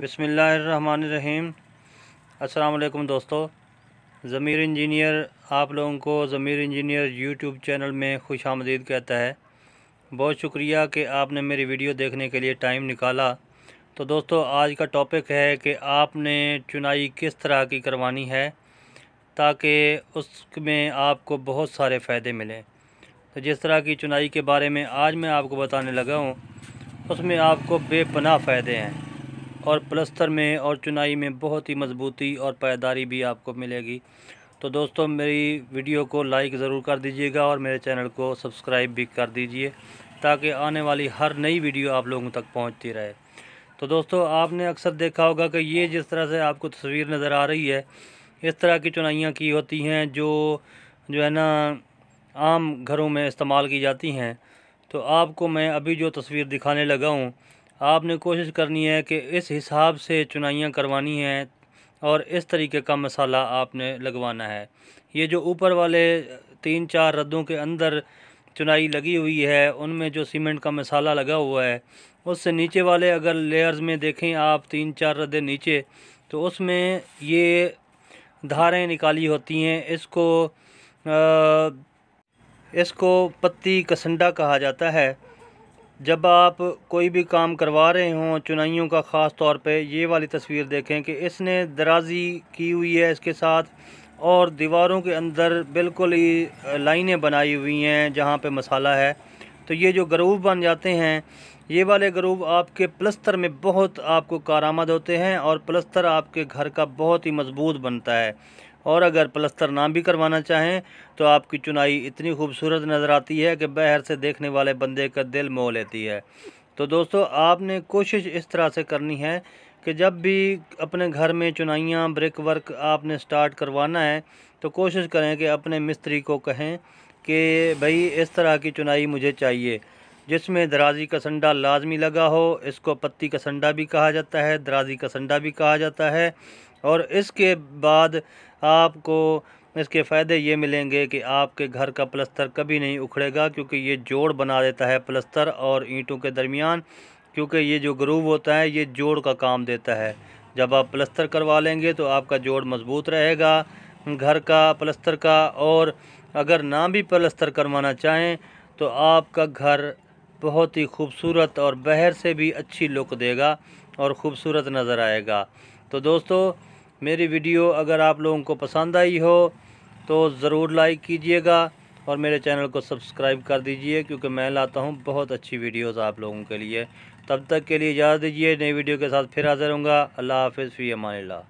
बसमीम अलकुम दोस्तों ज़मीर इंजीनियर आप लोगों को ज़मीर इंजीनियर यूट्यूब चैनल में खुश आमदीद कहता है बहुत शुक्रिया कि आपने मेरी वीडियो देखने के लिए टाइम निकाला तो दोस्तों आज का टॉपिक है कि आपने चुनाई किस तरह की करवानी है ताकि उसमें आपको बहुत सारे फ़ायदे मिलें तो जिस तरह की चुनाई के बारे में आज मैं आपको बताने लगा हूँ उसमें आपको बेपनाह फ़ायदे हैं और प्लस्तर में और चुनाई में बहुत ही मजबूती और पायदारी भी आपको मिलेगी तो दोस्तों मेरी वीडियो को लाइक ज़रूर कर दीजिएगा और मेरे चैनल को सब्सक्राइब भी कर दीजिए ताकि आने वाली हर नई वीडियो आप लोगों तक पहुंचती रहे तो दोस्तों आपने अक्सर देखा होगा कि ये जिस तरह से आपको तस्वीर नज़र आ रही है इस तरह की चुनाइयाँ की होती हैं जो जो है ना आम घरों में इस्तेमाल की जाती हैं तो आपको मैं अभी जो तस्वीर दिखाने लगा हूँ आपने कोशिश करनी है कि इस हिसाब से चुनाइयाँ करवानी हैं और इस तरीके का मसाला आपने लगवाना है ये जो ऊपर वाले तीन चार रद्दों के अंदर चुनाई लगी हुई है उनमें जो सीमेंट का मसाला लगा हुआ है उससे नीचे वाले अगर लेयर्स में देखें आप तीन चार रद्दे नीचे तो उसमें ये धारें निकाली होती हैं इसको आ, इसको पत्ती कसंडा कहा जाता है जब आप कोई भी काम करवा रहे हों चुनाइयों का ख़ास तौर पे ये वाली तस्वीर देखें कि इसने दराजी की हुई है इसके साथ और दीवारों के अंदर बिल्कुल ही लाइनें बनाई हुई हैं जहाँ पे मसाला है तो ये जो गरूब बन जाते हैं ये वाले गरूब आपके प्लस्तर में बहुत आपको कारामद होते हैं और प्लस्तर आपके घर का बहुत ही मज़बूत बनता है और अगर प्लस्तर ना भी करवाना चाहें तो आपकी चुनाई इतनी खूबसूरत नज़र आती है कि बहर से देखने वाले बंदे का दिल मोह लेती है तो दोस्तों आपने कोशिश इस तरह से करनी है कि जब भी अपने घर में चुनाइयाँ ब्रिक वर्क आपने स्टार्ट करवाना है तो कोशिश करें कि अपने मिस्त्री को कहें कि भाई इस तरह की चुनाई मुझे चाहिए जिसमें दराजी का संडा लाजमी लगा हो इसको पत्ती का संडा भी कहा जाता है दराजी का संडा भी कहा जाता है और इसके बाद आपको इसके फ़ायदे ये मिलेंगे कि आपके घर का प्लस्तर कभी नहीं उखड़ेगा क्योंकि ये जोड़ बना देता है प्लस्तर और ईंटों के दरमियान क्योंकि ये जो ग्रूव होता है ये जोड़ का काम देता है जब आप प्लस्तर करवा लेंगे तो आपका जोड़ मज़बूत रहेगा घर का प्लस्तर का और अगर ना भी प्लस्तर करवाना चाहें तो आपका घर बहुत ही खूबसूरत और बहर से भी अच्छी लुक देगा और ख़ूबसूरत नज़र आएगा तो दोस्तों मेरी वीडियो अगर आप लोगों को पसंद आई हो तो ज़रूर लाइक कीजिएगा और मेरे चैनल को सब्सक्राइब कर दीजिए क्योंकि मैं लाता हूँ बहुत अच्छी वीडियोस आप लोगों के लिए तब तक के लिए इजाज़त दीजिए नई वीडियो के साथ फिर हाजिर होंगे अल्लाह हाफिज़ फ़ी अमान